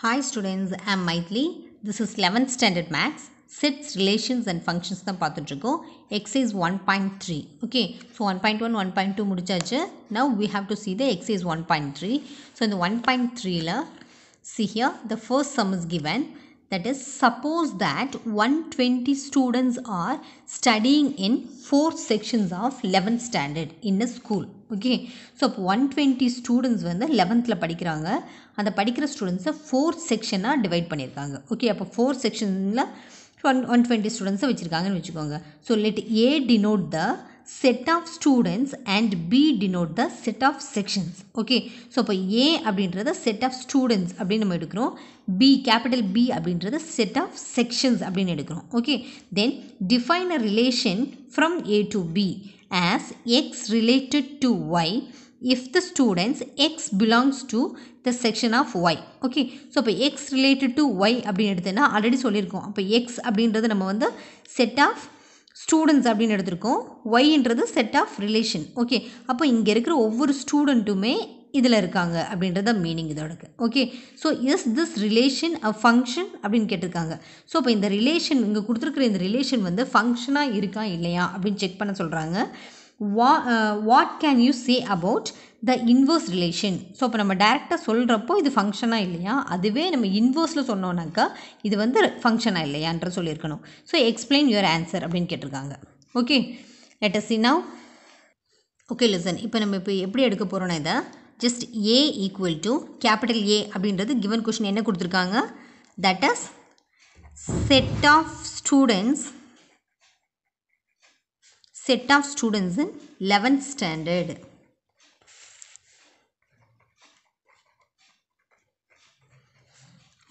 Hi students, I am Maitli. This is 11th standard maths. Sets, relations and functions தான் பாத்துட்டுக்கு. x is 1.3. Okay, so 1.1, 1.2 முடித்தாச்சு. Now we have to see the x is 1.3. So in the 1.3ல, see here, the first sum is given. That is, suppose that 120 students are studying in 4 sections of 11th standard in a school. Okay so அப்போ one twenty students வந்து லெவன்த்தில் படிக்கிறாங்க அந்த படிக்கிற ஸ்டூடெண்ட்ஸை four செக்ஷனாக divide பண்ணியிருக்காங்க ஓகே அப்போ ஃபோர் செக்ஷனில் ஒன் ஒன் டுவெண்ட்டி ஸ்டூடெண்ட்ஸை வச்சுருக்காங்கன்னு வச்சுக்கோங்க so let A denote the set of students and B denote the set of sections okay so அப்போ ஏ அப்படின்றத செட் ஆஃப் ஸ்டூடெண்ட்ஸ் அப்படின்னு நம்ம எடுக்கிறோம் பி கேபிட்டல் பி அப்படின்றத செட் ஆஃப் செக்ஷன்ஸ் அப்படின்னு எடுக்கிறோம் okay then define a relation from A to B as x related to y if the students x belongs to the section of y okay so இப்போ x related to y அப்படின்னு எடுத்தோன்னா already சொல்லியிருக்கோம் அப்போ X அப்படின்றது நம்ம வந்து set of students அப்படின்னு எடுத்திருக்கோம் ஒய்ன்றது செட் ஆஃப் ரிலேஷன் ஓகே அப்போ இங்கே இருக்கிற ஒவ்வொரு ஸ்டூடெண்ட்டுமே இதில் இருக்காங்க அப்படின்றத மீனிங் இதோட okay so is this relation a function அப்படின்னு கேட்டிருக்காங்க ஸோ இப்போ இந்த ரிலேஷன் இங்கே கொடுத்துருக்குற இந்த ரிலேஷன் வந்து ஃபங்க்ஷனாக இருக்கா இல்லையா அப்படின்னு செக் பண்ண சொல்கிறாங்க வா what can you say about the inverse relation so இப்போ நம்ம டேரெக்டாக சொல்கிறப்போ இது ஃபங்க்ஷனாக இல்லையா அதுவே நம்ம இன்வர்ஸில் சொன்னோம்னாக்கா இது வந்து ஃபங்க்ஷனாக இல்லையான்ற சொல்லியிருக்கணும் ஸோ எக்ஸ்பிளைன் யுவர் ஆன்சர் அப்படின்னு கேட்டிருக்காங்க okay let's us see now okay listen இப்போ நம்ம இப்போ எப்படி எடுக்க போகிறோன்னா இதை just A equal to capital A அப்படின்றது கிவன் கொஷின் என்ன கொடுத்துருக்காங்க that is set of students set of students in eleventh standard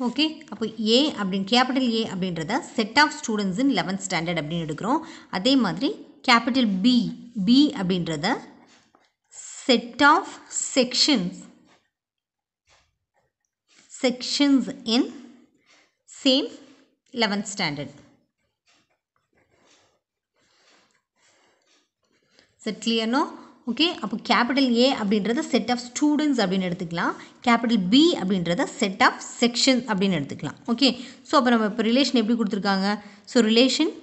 okay அப்போ ஏ அப்படின் கேபிட்டல் ஏ அப்படின்றத set of students in eleventh standard அப்படின்னு எடுக்கிறோம் அதே மாதிரி கேபிட்டல் பி பி அப்படின்றத set of sections sections in same eleventh standard set clear okay அப்போ capital A அப்படின்றத செட் ஆஃப் ஸ்டூடெண்ட்ஸ் அப்படின்னு எடுத்துக்கலாம் கேபிட்டல் பி அப்படின்றத செட் ஆஃப் செக்ஷன் அப்படின்னு எடுத்துக்கலாம் ஓகே ஸோ அப்போ நம்ம இப்போ ரிலேஷன் எப்படி கொடுத்துருக்காங்க so relation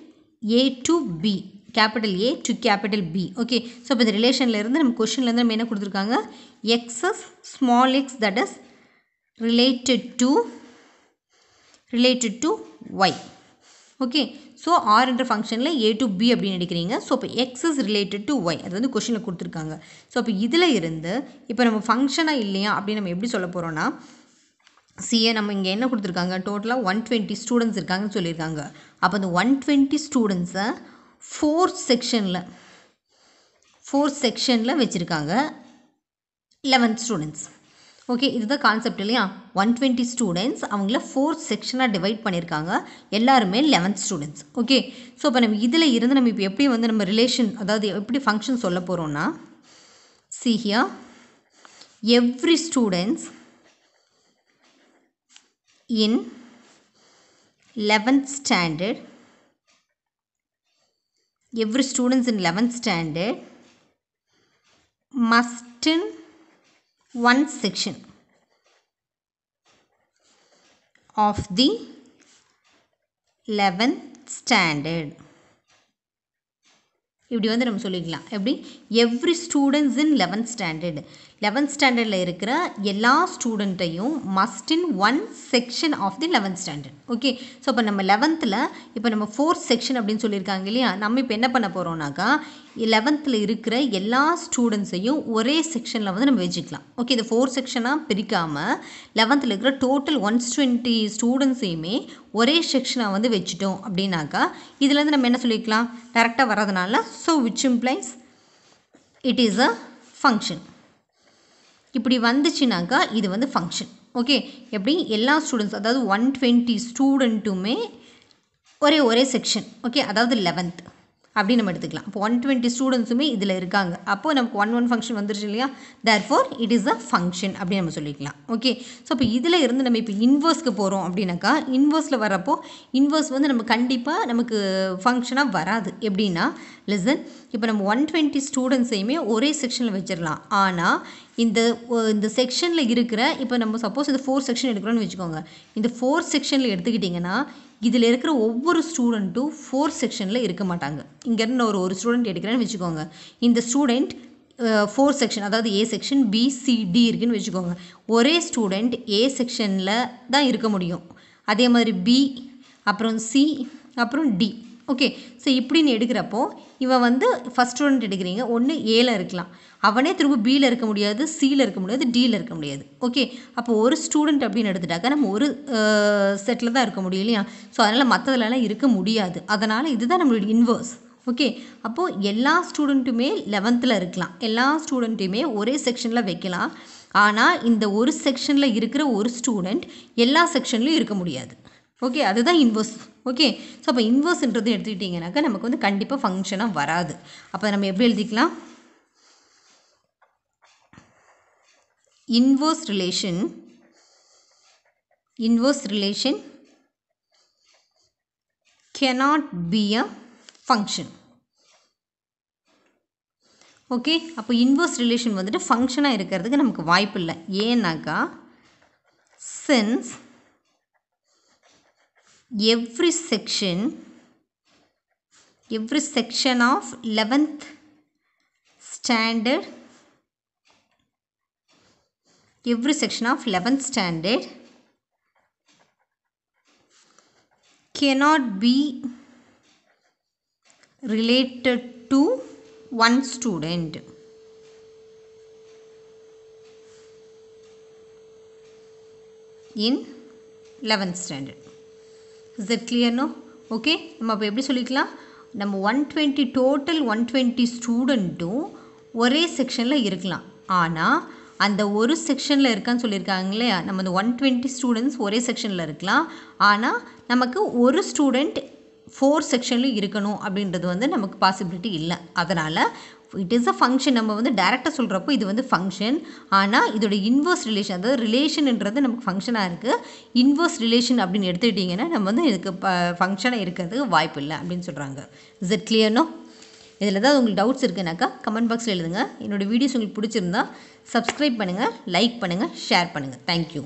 A to B capital A to capital B okay so இப்போ இந்த ரிலேஷன்லேருந்து நம்ம கொஷின்லேருந்து நம்ம என்ன கொடுத்துருக்காங்க x is small x that is related to related to y okay so R என்ற ஃபங்க்ஷனில் ஏ டு பி அப்படின்னு நினைக்கிறீங்க ஸோ இப்போ x is related to y அது வந்து கொஷினில் கொடுத்துருக்காங்க ஸோ இப்போ இதில் இருந்து இப்போ நம்ம ஃபங்க்ஷனாக இல்லையா அப்படின்னு நம்ம எப்படி சொல்ல போகிறோன்னா சிஏ நம்ம இங்கே என்ன கொடுத்துருக்காங்க டோட்டலாக ஒன் டுவெண்ட்டி ஸ்டூடெண்ட்ஸ் இருக்காங்கன்னு சொல்லியிருக்காங்க அப்போ அந்த ஒன் டுவெண்ட்டி ஸ்டூடெண்ட்ஸை ஃபோர்த் செக்ஷனில் ஃபோர்த் செக்ஷனில் வச்சுருக்காங்க லெவன்த் ஸ்டூடெண்ட்ஸ் ஓகே இதுதான் கான்செப்ட் இல்லையா ஒன் டுவெண்ட்டி ஸ்டூடெண்ட்ஸ் அவங்கள ஃபோர்த் செக்ஷனாக டிவைட் பண்ணியிருக்காங்க எல்லாருமே லெவன்த் ஸ்டூடெண்ட்ஸ் ஓகே ஸோ இப்போ நம்ம இதில் இருந்து நம்ம இப்போ எப்படி வந்து நம்ம ரிலேஷன் அதாவது எப்படி ஃபங்க்ஷன் சொல்ல போகிறோம்னா சிஹியா every students in eleventh standard every students in 11th standard must in one section of the 11th standard இப்படி வந்து நம்ம சொல்லிக்கலாம் எப்படி every students in eleventh standard eleventh ஸ்டாண்டர்டில் இருக்கிற எல்லா ஸ்டூடெண்ட்டையும் must in one section of the eleventh standard okay so இப்போ நம்ம லெவன்த்தில் இப்போ நம்ம ஃபோர்த் செக்ஷன் அப்படின்னு சொல்லியிருக்காங்க இல்லையா நம்ம இப்போ என்ன பண்ண போகிறோம்னாக்கா லெவன்த்தில் இருக்கிற எல்லா ஸ்டூடெண்ட்ஸையும் ஒரே செக்ஷனில் வந்து நம்ம வச்சுக்கலாம் ஓகே இது ஃபோர் செக்ஷனாக பிரிக்காமல் லெவன்த்தில் இருக்கிற டோட்டல் ஒன்ஸ் டுவெண்ட்டி ஸ்டூடெண்ட்ஸையுமே ஒரே செக்ஷனாக வந்து வச்சுட்டோம் அப்படின்னாக்கா இதுலேருந்து நம்ம என்ன சொல்லிக்கலாம் டேரெக்டாக வர்றதுனால so which implies it is a function இப்படி வந்துச்சுனாக்கா இது வந்து ஃபங்க்ஷன் ஓகே எப்படி எல்லா ஸ்டூடெண்ட்ஸ் அதாவது ஒன் டுவெண்ட்டி ஸ்டூடெண்ட்டுமே ஒரே ஒரே செக்ஷன் ஓகே அதாவது லெவன்த் அப்படின்னு நம்ம எடுத்துக்கலாம் இப்போ ஒன் டுவெண்ட்டி ஸ்டூடெண்ட்ஸுமே இதில் இருக்காங்க அப்போது நமக்கு ஒன் ஒன் ஃபங்க்ஷன் வந்துருச்சு இல்லையா therefore it is a function அப்படின்னு நம்ம சொல்லிக்கலாம் ஓகே ஸோ இப்போ இதில் இருந்து நம்ம இப்போ இன்வர்ஸ்க்கு போகிறோம் அப்படின்னாக்கா இன்வர்ஸில் வரப்போ இன்வர்ஸ் வந்து நம்ம கண்டிப்பாக நமக்கு ஃபங்க்ஷனாக வராது எப்படின்னா லெசன் இப்போ நம்ம ஒன் டுவெண்ட்டி ஸ்டூடெண்ட்ஸையுமே ஒரே செக்ஷனில் வச்சிடலாம் ஆனால் இந்த இந்த செக்ஷனில் இருக்கிற இப்போ நம்ம சப்போஸ் இந்த ஃபோர் செக்ஷன் எடுக்கிறோன்னு வச்சுக்கோங்க இந்த ஃபோர் செக்ஷனில் எடுத்துக்கிட்டிங்கன்னா இதில் இருக்கிற ஒவ்வொரு ஸ்டூடெண்ட்டும் ஃபோர் செக்ஷனில் இருக்க மாட்டாங்க இங்கேருந்து நான் ஒரு ஒரு ஸ்டூடெண்ட் எடுக்கிறேன்னு வச்சுக்கோங்க இந்த ஸ்டூடெண்ட் ஃபோர் செக்ஷன் அதாவது ஏ செக்ஷன் பிசிடி இருக்குதுன்னு வச்சுக்கோங்க ஒரே ஸ்டூடெண்ட் ஏ செக்ஷனில் தான் இருக்க முடியும் அதே மாதிரி பி அப்புறம் சி அப்புறம் டி ஓகே ஸோ இப்படின்னு எடுக்கிறப்போ இவன் வந்து ஃபஸ்ட் ஸ்டூடெண்ட் எடுக்கிறீங்க ஒன்று ஏல இருக்கலாம் அவனே திரும்ப பியில் இருக்க முடியாது சியில் இருக்க முடியாது டியில் இருக்க முடியாது ஓகே அப்போ ஒரு ஸ்டூடெண்ட் அப்படின்னு எடுத்துட்டாக்கா நம்ம ஒரு செட்டில் தான் இருக்க முடியும் இல்லையா ஸோ அதனால் மற்றதுலலாம் இருக்க முடியாது அதனால் இதுதான் நம்மளுடைய இன்வர்ஸ் ஓகே அப்போது எல்லா ஸ்டூடெண்ட்டுமே லெவன்த்தில் இருக்கலாம் எல்லா ஸ்டூடெண்ட்டையுமே ஒரே செக்ஷனில் வைக்கலாம் ஆனால் இந்த ஒரு செக்ஷனில் இருக்கிற ஒரு ஸ்டூடெண்ட் எல்லா செக்ஷன்லையும் இருக்க முடியாது ஓகே அதுதான் இன்வர்ஸ் ஓகே ஸோ அப்போ இன்வர்ஸ்ன்றது எடுத்துக்கிட்டிங்கனாக்கா நமக்கு வந்து கண்டிப்பாக ஃபங்க்ஷனாக வராது அப்போ நம்ம எப்படி எழுதிக்கலாம் inverse relation inverse relation cannot be a function okay அப்போ இன்வர்ஸ் ரிலேஷன் வந்துட்டு ஃபங்க்ஷனாக இருக்கிறதுக்கு நமக்கு வாய்ப்பு இல்லை ஏன்னாக்கா since every section every section of 11th standard every section of 11th standard cannot be related to one student in 11th standard is that கிளியர்னோ okay நம்ம அப்போ எப்படி சொல்லிக்கலாம் நம்ம one twenty total one twenty ஸ்டூடெண்ட்டும் ஒரே செக்ஷனில் இருக்கலாம் ஆனால் அந்த ஒரு செக்ஷனில் இருக்கான்னு சொல்லியிருக்காங்க இல்லையா நம்ம அந்த ஒன் டுவெண்ட்டி ஸ்டூடெண்ட்ஸ் ஒரே செக்ஷனில் இருக்கலாம் ஆனால் நமக்கு ஒரு ஸ்டூடெண்ட் ஃபோர் செக்ஷன்லையும் இருக்கணும் அப்படின்றது வந்து நமக்கு பாசிபிலிட்டி இல்லை அதனால் இட் இஸ் அ ஃபங்க்ஷன் நம்ம வந்து டேரெக்டாக சொல்கிறப்போ இது வந்து ஃபங்க்ஷன் ஆனால் இதோட இன்வர்ஸ் ரிலேஷன் அதாவது ரிலேஷன்ன்றது நமக்கு ஃபங்க்ஷனாக இருக்குது இன்வர்ஸ் ரிலேஷன் அப்படின்னு எடுத்துக்கிட்டிங்கன்னா நம்ம வந்து இதுக்கு ஃபங்க்ஷனாக இருக்கிறதுக்கு வாய்ப்பு இல்லை அப்படின்னு சொல்கிறாங்க இஸ் இட் கிளியர்னோ இதில் ஏதாவது உங்களுக்கு டவுட்ஸ் இருக்குனாக்கா கமெண்ட் பாக்ஸில் எழுதுங்க என்னோடய வீடியோஸ் உங்களுக்கு பிடிச்சிருந்தா சப்ஸ்கிரைப் பண்ணுங்கள் லைக் பண்ணுங்கள் ஷேர் பண்ணுங்கள் தேங்க்யூ